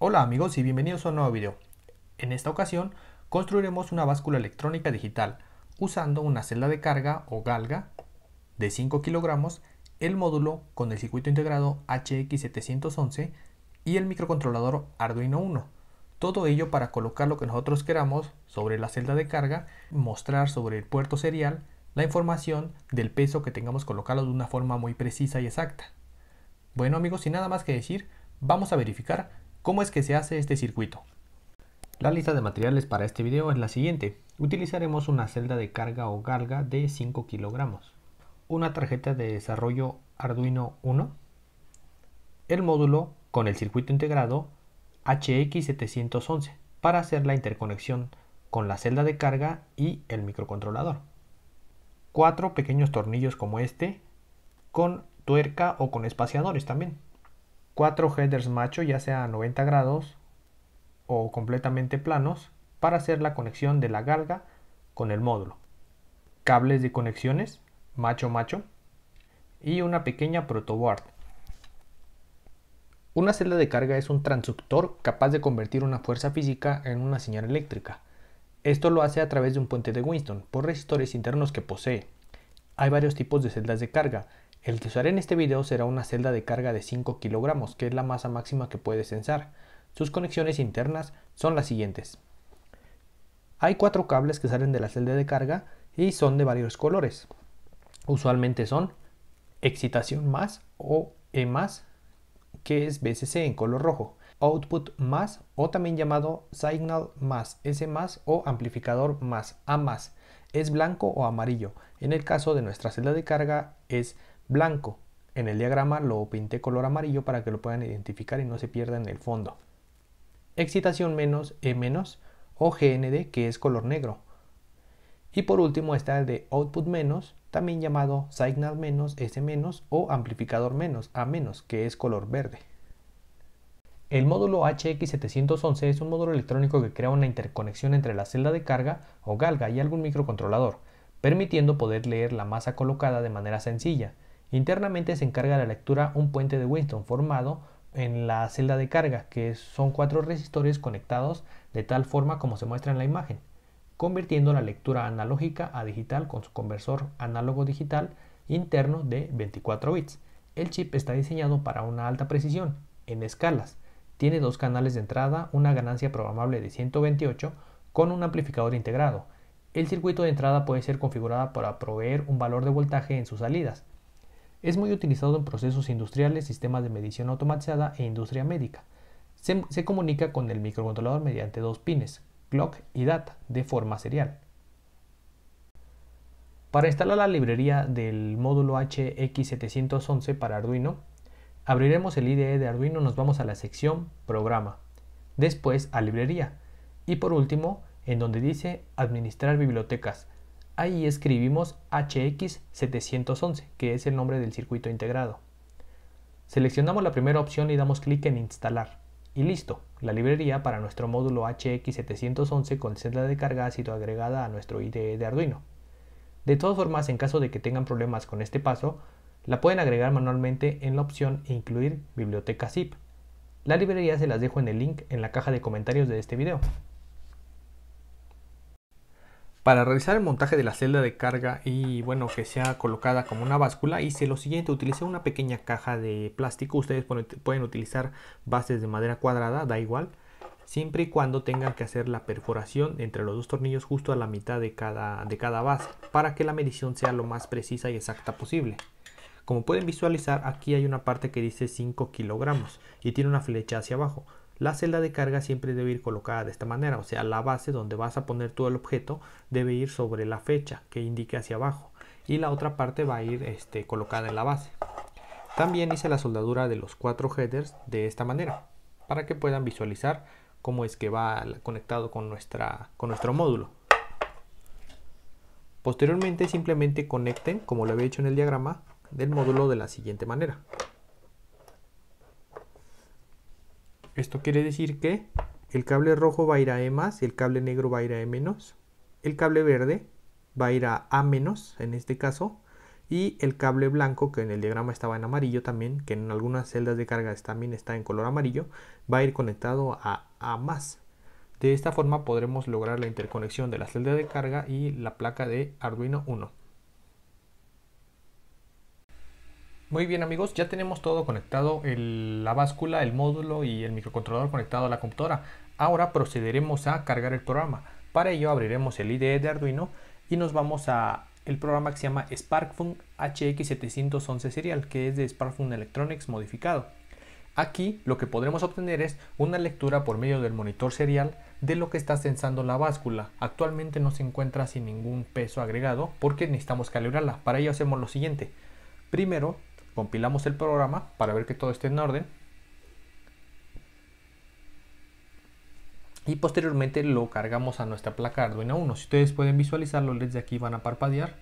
Hola amigos y bienvenidos a un nuevo video. En esta ocasión construiremos una báscula electrónica digital usando una celda de carga o galga de 5 kilogramos, el módulo con el circuito integrado HX711 y el microcontrolador Arduino 1. Todo ello para colocar lo que nosotros queramos sobre la celda de carga, mostrar sobre el puerto serial la información del peso que tengamos colocado de una forma muy precisa y exacta. Bueno amigos, sin nada más que decir, vamos a verificar ¿Cómo es que se hace este circuito? La lista de materiales para este video es la siguiente. Utilizaremos una celda de carga o galga de 5 kilogramos, una tarjeta de desarrollo Arduino 1, el módulo con el circuito integrado HX711 para hacer la interconexión con la celda de carga y el microcontrolador. Cuatro pequeños tornillos como este con tuerca o con espaciadores también. 4 headers macho, ya sea a 90 grados o completamente planos, para hacer la conexión de la galga con el módulo. Cables de conexiones, macho-macho, y una pequeña protoboard. Una celda de carga es un transductor capaz de convertir una fuerza física en una señal eléctrica. Esto lo hace a través de un puente de Winston por resistores internos que posee. Hay varios tipos de celdas de carga el que usaré en este video será una celda de carga de 5 kilogramos, que es la masa máxima que puede censar. Sus conexiones internas son las siguientes. Hay cuatro cables que salen de la celda de carga y son de varios colores. Usualmente son excitación más o E más, que es BCC en color rojo, output más o también llamado signal más, S más o amplificador más, A más, es blanco o amarillo. En el caso de nuestra celda de carga es blanco. En el diagrama lo pinté color amarillo para que lo puedan identificar y no se pierda en el fondo. Excitación menos E menos o GND que es color negro. Y por último está el de output menos, también llamado signal menos S menos o amplificador menos A menos que es color verde. El módulo HX711 es un módulo electrónico que crea una interconexión entre la celda de carga o galga y algún microcontrolador, permitiendo poder leer la masa colocada de manera sencilla Internamente se encarga de la lectura un puente de Winston formado en la celda de carga, que son cuatro resistores conectados de tal forma como se muestra en la imagen, convirtiendo la lectura analógica a digital con su conversor análogo digital interno de 24 bits. El chip está diseñado para una alta precisión en escalas. Tiene dos canales de entrada, una ganancia programable de 128 con un amplificador integrado. El circuito de entrada puede ser configurado para proveer un valor de voltaje en sus salidas, es muy utilizado en procesos industriales, sistemas de medición automatizada e industria médica. Se, comunica con el microcontrolador mediante dos pines, clock y data, de forma serial. Para instalar la librería del módulo HX711 para Arduino, abriremos el IDE de Arduino, nos vamos a la sección Programa, después a Librería y por último en donde dice Administrar bibliotecas. Ahí escribimos HX711, que es el nombre del circuito integrado. Seleccionamos la primera opción y damos clic en Instalar. Y listo, la librería para nuestro módulo HX711 con celda de carga ha sido agregada a nuestro IDE de Arduino. De todas formas, en caso de que tengan problemas con este paso, la pueden agregar manualmente en la opción e Incluir biblioteca zip. La librería se las dejo en el link en la caja de comentarios de este video para realizar el montaje de la celda de carga y bueno que sea colocada como una báscula hice lo siguiente utilicé una pequeña caja de plástico ustedes pueden utilizar bases de madera cuadrada da igual siempre y cuando tengan que hacer la perforación entre los dos tornillos justo a la mitad de cada, de cada base para que la medición sea lo más precisa y exacta posible como pueden visualizar aquí hay una parte que dice 5 kilogramos y tiene una flecha hacia abajo la celda de carga siempre debe ir colocada de esta manera, o sea, la base donde vas a poner todo el objeto debe ir sobre la fecha que indique hacia abajo y la otra parte va a ir este, colocada en la base. También hice la soldadura de los cuatro headers de esta manera para que puedan visualizar cómo es que va conectado con, nuestra, con nuestro módulo. Posteriormente simplemente conecten, como lo había hecho en el diagrama, del módulo de la siguiente manera. Esto quiere decir que el cable rojo va a ir a E el cable negro va a ir a E el cable verde va a ir a A en este caso y el cable blanco que en el diagrama estaba en amarillo también, que en algunas celdas de carga también está en color amarillo, va a ir conectado a A De esta forma podremos lograr la interconexión de la celda de carga y la placa de Arduino 1. Muy bien amigos, ya tenemos todo conectado, la báscula, el módulo y el microcontrolador conectado a la computadora. Ahora procederemos a cargar el programa. Para ello abriremos el IDE de Arduino y nos vamos a el programa que se llama SparkFun HX711 Serial, que es de SparkFun Electronics modificado. Aquí lo que podremos obtener es una lectura por medio del monitor serial de lo que está sensando la báscula. Actualmente no se encuentra sin ningún peso agregado porque necesitamos calibrarla. Para ello hacemos lo siguiente. Primero compilamos el programa para ver que todo esté en orden. Y posteriormente lo cargamos a nuestra placa Arduino 1. Si ustedes pueden visualizarlo desde de aquí van a parpadear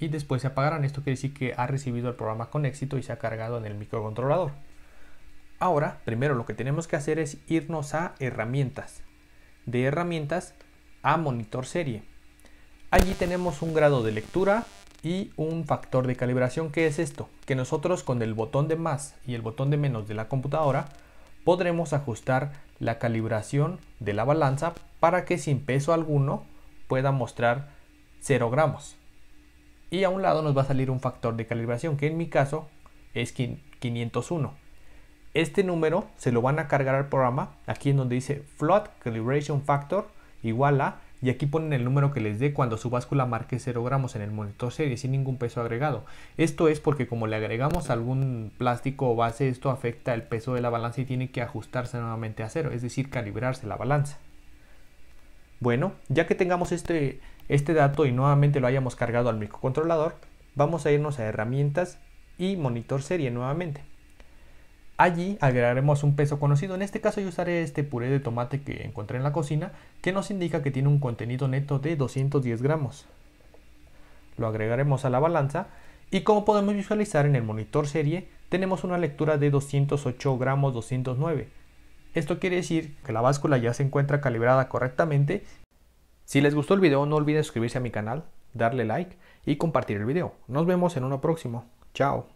y después se apagarán. Esto quiere decir que ha recibido el programa con éxito y se ha cargado en el microcontrolador. Ahora, primero lo que tenemos que hacer es irnos a herramientas. De herramientas a monitor serie. Allí tenemos un grado de lectura, y un factor de calibración que es esto, que nosotros con el botón de más y el botón de menos de la computadora podremos ajustar la calibración de la balanza para que sin peso alguno pueda mostrar 0 gramos. Y a un lado nos va a salir un factor de calibración que en mi caso es 501. Este número se lo van a cargar al programa, aquí en donde dice float calibration factor igual a y aquí ponen el número que les dé cuando su báscula marque 0 gramos en el monitor serie sin ningún peso agregado. Esto es porque como le agregamos algún plástico o base esto afecta el peso de la balanza y tiene que ajustarse nuevamente a cero, es decir calibrarse la balanza. Bueno, ya que tengamos este, este dato y nuevamente lo hayamos cargado al microcontrolador, vamos a irnos a herramientas y monitor serie nuevamente. Allí agregaremos un peso conocido, en este caso yo usaré este puré de tomate que encontré en la cocina, que nos indica que tiene un contenido neto de 210 gramos. Lo agregaremos a la balanza y como podemos visualizar en el monitor serie, tenemos una lectura de 208 gramos 209. Esto quiere decir que la báscula ya se encuentra calibrada correctamente. Si les gustó el video no olviden suscribirse a mi canal, darle like y compartir el video. Nos vemos en uno próximo. Chao.